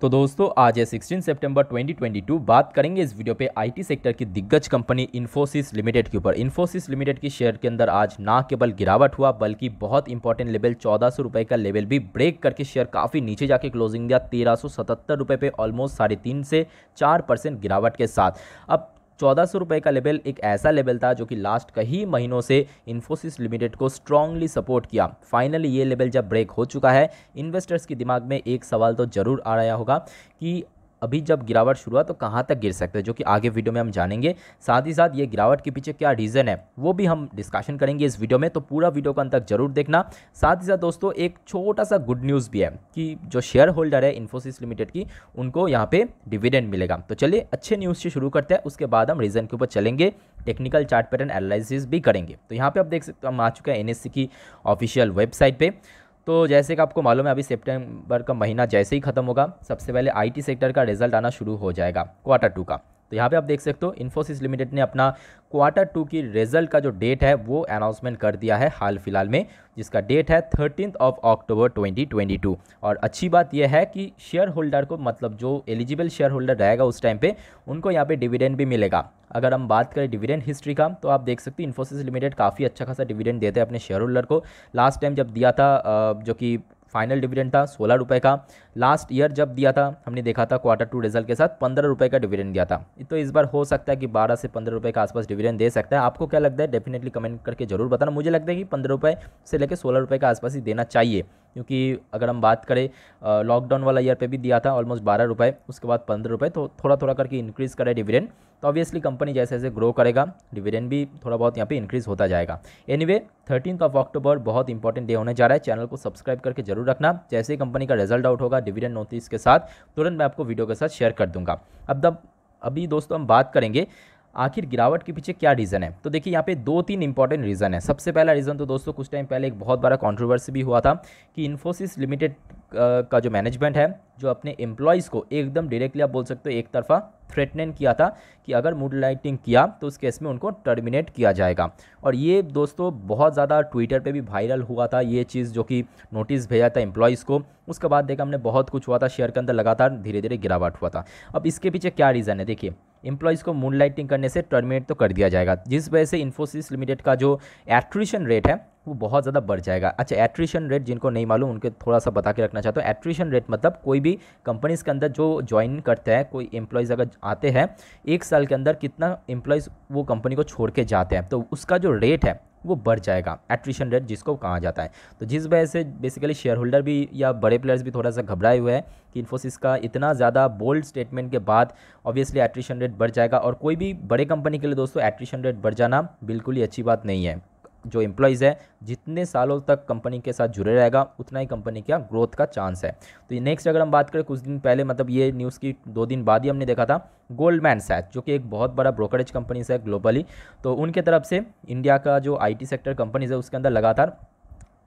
तो दोस्तों आज है 16 सितंबर 2022 बात करेंगे इस वीडियो पे आईटी सेक्टर की दिग्गज कंपनी इन्फोसिस लिमिटेड के ऊपर इन्फोसिस लिमिटेड की शेयर के अंदर आज ना केवल गिरावट हुआ बल्कि बहुत इंपॉर्टेंट लेवल चौदह सौ का लेवल भी ब्रेक करके शेयर काफ़ी नीचे जाके क्लोजिंग दिया तेरह सौ पे ऑलमोस्ट साढ़े तीन से चार गिरावट के साथ अब चौदह सौ रुपये का लेवल एक ऐसा लेवल था जो कि लास्ट कई महीनों से इन्फोसिस लिमिटेड को स्ट्रांगली सपोर्ट किया फाइनली ये लेवल जब ब्रेक हो चुका है इन्वेस्टर्स के दिमाग में एक सवाल तो ज़रूर आ रहा होगा कि अभी जब गिरावट शुरू हुआ तो कहाँ तक गिर सकते हैं जो कि आगे वीडियो में हम जानेंगे साथ ही साथ ये गिरावट के पीछे क्या रीज़न है वो भी हम डिस्कशन करेंगे इस वीडियो में तो पूरा वीडियो को अंत तक जरूर देखना साथ ही साथ दोस्तों एक छोटा सा गुड न्यूज़ भी है कि जो शेयर होल्डर है इन्फोसिस लिमिटेड की उनको यहाँ पर डिविडेंड मिलेगा तो चलिए अच्छे न्यूज़ से शुरू करते हैं उसके बाद हम रीज़न के ऊपर चलेंगे टेक्निकल चार्ट पैटर्न एनालिसिस भी करेंगे तो यहाँ पर आप देख सकते हो हम आ चुके हैं एन e की ऑफिशियल वेबसाइट पर तो जैसे कि आपको मालूम है अभी सितंबर का महीना जैसे ही खत्म होगा सबसे पहले आईटी सेक्टर का रिजल्ट आना शुरू हो जाएगा क्वार्टर टू का तो यहाँ पे आप देख सकते हो इन्फोसिस लिमिटेड ने अपना क्वार्टर टू की रिजल्ट का जो डेट है वो अनाउंसमेंट कर दिया है हाल फिलहाल में जिसका डेट है थर्टीन ऑफ अक्टूबर 2022 और अच्छी बात यह है कि शेयर होल्डर को मतलब जो एलिजिबल शेयर होल्डर रहेगा उस टाइम पे उनको यहाँ पे डिविडेंड भी मिलेगा अगर हम बात करें डिविडेंड हिस्ट्री का तो आप देख सकते हो इन्फोसिस लिमिटेड काफ़ी अच्छा खासा डिविडेंड देते हैं अपने शेयर होल्डर को लास्ट टाइम जब दिया था जो कि फाइनल डिविडेंड था सोलह रुपये का लास्ट ईयर जब दिया था हमने देखा था क्वार्टर टू रिजल्ट के साथ पंद्रह रुपये का डिविडेंड दिया था तो इस बार हो सकता है कि बारह से पंद्रह रुपये के आसपास डिविडेंड दे सकता है आपको क्या लगता है डेफिनेटली कमेंट करके जरूर बताना मुझे लगता है कि पंद्रह रुपये से लेकर सोलह रुपये के आसपास ही देना चाहिए क्योंकि अगर हम बात करें लॉकडाउन वाला ईयर पे भी दिया था ऑलमोस्ट बारह रुपये उसके बाद पंद्रह रुपये तो थोड़ा थोड़ा करके इंक्रीज़ करे डिविडेंड तो ऑब्वियसली कंपनी जैसे जैसे ग्रो करेगा डिविडेंड भी थोड़ा बहुत यहाँ पे इंक्रीज़ होता जाएगा anyway thirteen of October बहुत इंपॉर्टेंट डे होने जा रहा है चैनल को सब्सक्राइब करके जरूर रखना जैसे ही कंपनी का रिजल्ट आउट होगा डिविडेंड नोटिस के साथ तुरंत मैं आपको वीडियो के साथ शेयर कर दूंगा अब तब अभी दोस्तों हम बात करेंगे आखिर गिरावट के पीछे क्या रीज़न है तो देखिए यहाँ पे दो तीन इंपॉर्टेंट रीज़न है सबसे पहला रीज़न तो दोस्तों कुछ टाइम पहले एक बहुत बड़ा कॉन्ट्रोवर्सी भी हुआ था कि इन्फोसिस लिमिटेड का जो मैनेजमेंट है जो अपने एम्प्लॉयज़ को एकदम डायरेक्टली आप बोल सकते हो एक तरफा थ्रेटनिंग किया था कि अगर मूड लाइटिंग किया तो उस केस में उनको टर्मिनेट किया जाएगा और ये दोस्तों बहुत ज़्यादा ट्विटर पे भी वायरल हुआ था ये चीज़ जो कि नोटिस भेजा था एम्प्लॉयज़ को उसके बाद देखा हमने बहुत कुछ हुआ था शेयर के अंदर लगातार धीरे धीरे गिरावट हुआ था अब इसके पीछे क्या रीज़न है देखिए एम्प्लॉयज़ को मून लाइटिंग करने से टर्मिनेट तो कर दिया जाएगा जिस वजह से इन्फोसिस लिमिटेड का जो एट्रिशन रेट है वो बहुत ज़्यादा बढ़ जाएगा अच्छा एट्रिशन रेट जिनको नहीं मालूम उनके थोड़ा सा बता के रखना चाहता हूँ एट्रिशन रेट मतलब कोई भी कंपनीज़ के अंदर जो ज्वाइन करते हैं कोई एम्प्लॉयज़ अगर आते हैं एक साल के अंदर कितना एम्प्लॉयज़ वो कंपनी को छोड़ के जाते हैं तो उसका जो रेट है वो बढ़ जाएगा एट्रिशन रेट जिसको कहा जाता है तो जिस वजह से बेसिकली शेयर होल्डर भी या बड़े प्लेयर्स भी थोड़ा सा घबराए हुए हैं कि इन्फोसिस का इतना ज़्यादा बोल्ड स्टेटमेंट के बाद ऑब्वियसली एट्रिशन रेट बढ़ जाएगा और कोई भी बड़े कंपनी के लिए दोस्तों एट्रिशन रेट बढ़ जाना बिल्कुल ही अच्छी बात नहीं है जो एम्प्लॉयज़ है जितने सालों तक कंपनी के साथ जुड़े रहेगा उतना ही कंपनी का ग्रोथ का चांस है तो ये नेक्स्ट अगर हम बात करें कुछ दिन पहले मतलब ये न्यूज़ की दो दिन बाद ही हमने देखा था गोल्डमैन सैच जो कि एक बहुत बड़ा ब्रोकरेज कंपनीज है ग्लोबली तो उनके तरफ से इंडिया का जो आई सेक्टर कंपनीज है उसके अंदर लगातार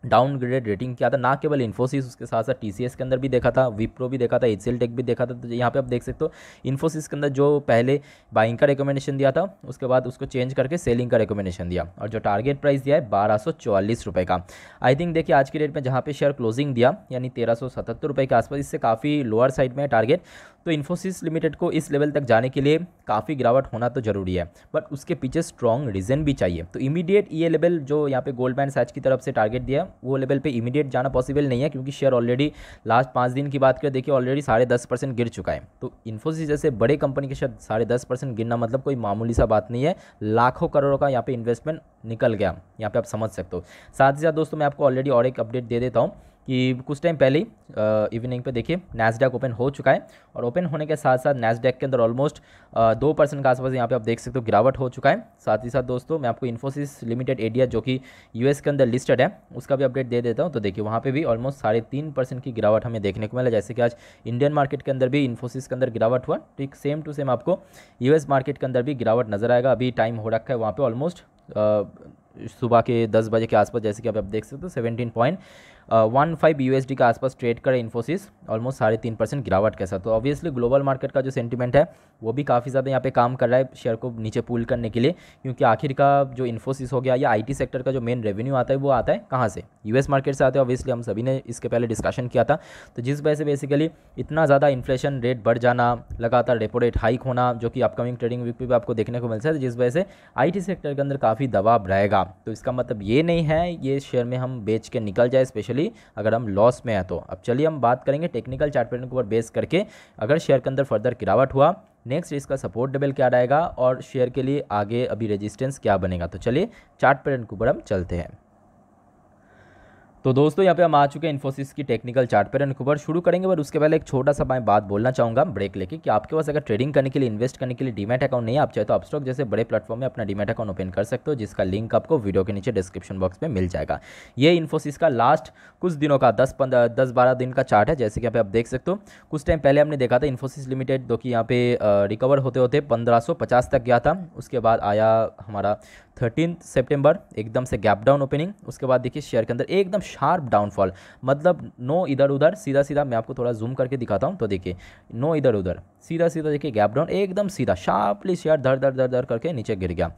डाउनग्रेडेड रेटिंग किया था ना केवल इन्फोसिस उसके साथ साथ टी के अंदर भी देखा था विप्रो भी देखा था एच टेक भी देखा था तो यहाँ पे आप देख सकते हो इन्फोसिस के अंदर जो पहले बाइंग का रिकमेंडेशन दिया था उसके बाद उसको चेंज करके सेलिंग का रिकमेंडेशन दिया और जो टारगेट प्राइस दिया है बारह का आई थिंक देखिए आज की डेट में जहाँ पे शेयर क्लोजिंग दिया यानी तेरह के आसपास इससे काफ़ी लोअर साइड में है टारगेट तो इन्फोसिस लिमिटेड को इस लेवल तक जाने के लिए काफ़ी गिरावट होना तो जरूरी है बट उसके पीछे स्ट्रॉन्ग रीज़न भी चाहिए तो इमीडिएट ये लेवल जो यहाँ पे गोल्ड बैंड सैच की तरफ से टारगेट दिया वो लेवल पे इमीडिएट जाना पॉसिबल नहीं है क्योंकि शेयर ऑलरेडी लास्ट पाँच दिन की बात करें देखिए ऑलरेडी साढ़े दस परसेंट गिर चुका है तो इन्फोसिस जैसे बड़े कंपनी के शेयर साढ़े दस परसेंट गिरना मतलब कोई मामूली सा बात नहीं है लाखों करोड़ों का यहाँ पे इन्वेस्टमेंट निकल गया यहाँ पे आप समझ सकते हो साथ ही साथ दोस्तों मैं आपको ऑलरेडी और एक अपडेट दे देता हूँ कि कुछ टाइम पहले ही इवनिंग पे देखिए नैसडैक ओपन हो चुका है और ओपन होने के साथ साथ नैसडैक के अंदर ऑलमोस्ट दो परसेंट के आसपास यहाँ पे आप देख सकते हो गिरावट हो चुका है साथ ही साथ दोस्तों मैं आपको इन्फोसिस लिमिटेड एडिया जो कि यूएस के अंदर लिस्टेड है उसका भी अपडेट दे देता हूँ तो देखिए वहाँ पर भी ऑलमोस्ट साढ़े तीन परसेंट की गिरावट हमें देखने को मिला जैसे कि आज इंडियन मार्केट के अंदर भी इन्फोसिस के अंदर गिरावट हुआ ठीक सेम टू सेम आपको यू मार्केट के अंदर भी गिरावट नजर आएगा अभी टाइम हो रखा है वहाँ पर ऑलमोस्ट सुबह के दस बजे के आसपास जैसे कि आप, आप देख सकते हो seventeen point one five U S D के आसपास ट्रेड करे इन्फोसिस ऑलमोस्ट साढ़े तीन परसेंट गिरावट के साथ तो ऑब्वियसली ग्लोबल मार्केट का जो सेंटीमेंट है वो भी काफ़ी ज़्यादा यहाँ पे काम कर रहा है शेयर को नीचे पुल करने के लिए क्योंकि आखिर का जो इन्फोसिस हो गया या आई टी सेक्टर का जो मेन रेवेन्यू आता है वो आता है कहाँ से यूएस मार्केट से आता है ऑब्वियसली हम सभी ने इसके पहले डिस्कशन किया था तो जिस वजह से बेसिकली इतना ज़्यादा इन्फ्लेशन रेट बढ़ जाना लगातार रेपो रेट हाइक होना जो कि अपकमिंग ट्रेडिंग वीक पर भी आपको देखने को मिल सकता है जिस वजह से आई टी सेक्टर के अंदर काफ़ी दबाव रहेगा तो इसका मतलब ये नहीं है ये शेयर में हम बेच के निकल जाए स्पेशल स्पेशली अगर हम लॉस में हैं तो अब चलिए हम बात करेंगे टेक्निकल चार्ट पैटर्न के ऊपर बेस करके अगर शेयर के अंदर फर्दर गिरावट हुआ नेक्स्ट इसका सपोर्ट डबल क्या रहेगा और शेयर के लिए आगे अभी रेजिस्टेंस क्या बनेगा तो चलिए चार्ट पैटर्न के ऊपर हम चलते हैं तो दोस्तों यहाँ पे हम आ चुके हैं इन्फोसिस की टेक्निकल चार्ट पर रिकवर शुरू करेंगे पर उसके पहले एक छोटा सा मैं बात बोलना चाहूँगा ब्रेक लेके कि आपके पास अगर ट्रेडिंग करने के लिए इन्वेस्ट करने के लिए डीमेट अकाउंट नहीं आप चाहे तो आप स्टॉक जैसे बड़े प्लेटफॉर्म में अपना डीमेट अकाउंट ओपन कर सकते हो जिसका लिंक आपको वीडियो के नीचे डिस्क्रिप्शन बॉक्स में मिल जाएगा ये इन्फोसिस का लास्ट कुछ दिनों का दस पंद्रह दस बारह दिन का चार्ट है जैसे कि यहाँ पे आप देख सकते हो कुछ टाइम पहले हमने देखा था इन्फोसिस लिमिटेड जो कि यहाँ पे रिकवर होते होते पंद्रह तक गया था उसके बाद आया हमारा थर्टीन सेप्टेम्बर एकदम से गैप डाउन ओपनिंग उसके बाद देखिए शेयर के अंदर एकदम शार्प डाउनफॉल मतलब नो इधर उधर सीधा सीधा मैं आपको थोड़ा जूम करके दिखाता हूँ तो देखिए नो इधर उधर सीधा सीधा देखिए गैप डाउन एकदम सीधा शार्पली शेयर धर धर धर धर करके नीचे गिर गया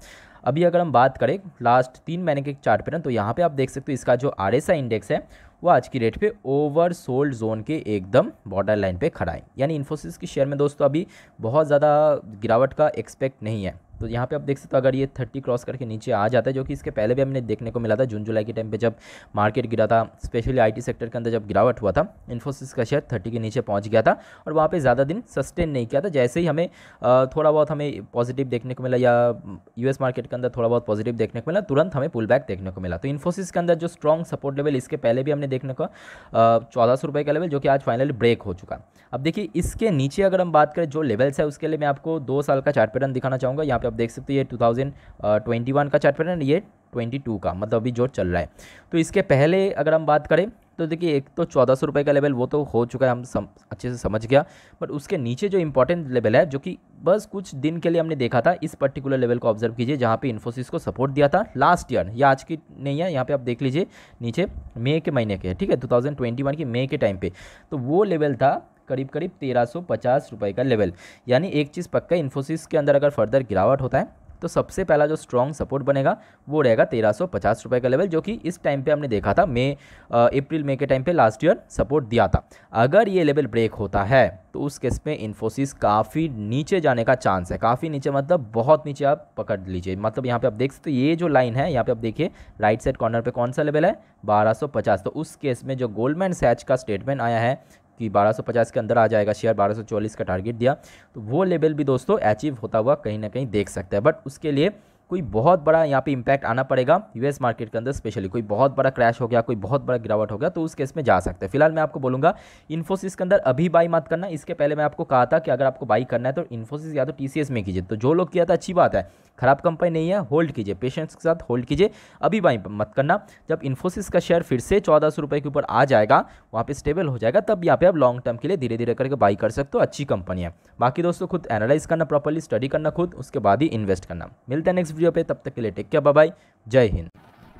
अभी अगर हम बात करें लास्ट तीन महीने के चार्ट पे ना तो यहाँ पे आप देख सकते हो इसका जो आर इंडेक्स है वो आज की रेट पे ओवर सोल्ड जोन के एकदम बॉर्डर लाइन पे खड़ा है यानी इन्फोसिस की शेयर में दोस्तों अभी बहुत ज़्यादा गिरावट का एक्सपेक्ट नहीं है तो यहाँ पे आप देख सकते हो अगर ये थर्टी क्रॉस करके नीचे आ जाता है जो कि इसके पहले भी हमने देखने को मिला था जून जुलाई के टाइम पे जब मार्केट गिरा था स्पेशली आईटी सेक्टर के अंदर जब गिरावट हुआ था इन्फोसिस का शेयर थर्टी के नीचे पहुँच गया था और वहाँ पर ज़्यादा दिन सस्टेन नहीं किया था जैसे ही हमें थोड़ा बहुत हमें पॉजिटिव देखने को मिला या यू मार्केट के अंदर थोड़ा बहुत पॉजिटिव देखने को मिला तुरंत हमें पुल देखने को मिला तो इन्फोसिस के अंदर जो स्ट्रॉन्ग सपोर्ट लेवल इसके पहले भी हमने देखने को चौदह सौ का लेवल जो कि आज फाइनली ब्रेक हो चुका अब देखिए इसके नीचे अगर हम बात करें जो लेवल्स है उसके लिए मैं आपको दो साल का चार्ट पैटर्न दिखाना चाहूँगा यहाँ पे आप देख सकते हो ये 2021 uh, का चार्ट पैटर्न ये 22 का मतलब अभी जो चल रहा है तो इसके पहले अगर हम बात करें तो देखिए एक तो चौदह सौ रुपये का लेवल वो तो हो चुका है हम सम, अच्छे से समझ गया बट उसके नीचे जो इंपॉर्टेंट लेवल है जो कि बस कुछ दिन के लिए हमने देखा था इस पर्टिकुलर लेवल को ऑब्जर्व कीजिए जहाँ पे इन्फोसिस को सपोर्ट दिया था लास्ट ईयर या आज की नहीं है यहाँ पे आप देख लीजिए नीचे मई के महीने के ठीक है 2021 के मई के टाइम पे तो वो लेवल था करीब करीब तेरह सौ पचास रुपये का लेवल यानी एक चीज़ पक्का इन्फोसिस के अंदर अगर फर्दर गिरावट होता है तो सबसे पहला जो स्ट्रॉन्ग सपोर्ट बनेगा वो रहेगा तेरह सौ पचास रुपये का लेवल जो कि इस टाइम पे हमने देखा था मई अप्रैल मई के टाइम पे लास्ट ईयर सपोर्ट दिया था अगर ये लेवल ब्रेक होता है तो उस केस में इन्फोसिस काफ़ी नीचे जाने का चांस है काफ़ी नीचे मतलब बहुत नीचे आप पकड़ लीजिए मतलब यहाँ पे आप देख सकते हो ये जो लाइन है यहाँ पे आप देखिए राइट साइड कॉर्नर पे कौन सा लेवल है 1250 तो उस केस में जो गोल्डमैन सैच का स्टेटमेंट आया है कि 1250 के अंदर आ जाएगा शेयर 1244 का टारगेट दिया तो वो लेवल भी दोस्तों अचीव होता हुआ कहीं ना कहीं देख सकता है बट उसके लिए कोई बहुत बड़ा यहाँ पे इम्पैक्ट आना पड़ेगा यूएस मार्केट के अंदर स्पेशली कोई बहुत बड़ा क्रैश हो गया कोई बहुत बड़ा गिरावट हो गया तो उस केस में जा सकते हैं फिलहाल मैं आपको बोलूँगा इन्फोसिस के अंदर अभी बाई मत करना इसके पहले मैं आपको कहा था कि अगर आपको बाई करना है तो इन्फोसिस या तो टी में कीजिए तो जो लोग किया था अच्छी बात है खराब कंपनी नहीं है होल्ड कीजिए पेशेंस के साथ होल्ड कीजिए अभी बाई मत करना जब इन्फोसिस का शेयर फिर से चौदह सौ रुपये के ऊपर आ जाएगा वहाँ पे स्टेबल हो जाएगा तब यहाँ पे आप लॉन्ग टर्म के लिए धीरे धीरे करके बाई कर सकते हो अच्छी कंपनी है बाकी दोस्तों खुद एनालाइज करना प्रॉपरली स्टडी करना खुद उसके बाद ही इन्वेस्ट करना मिलते हैं नेक्स्ट वीडियो पर तब तक के लिए टेक केयर बाय जय हिंद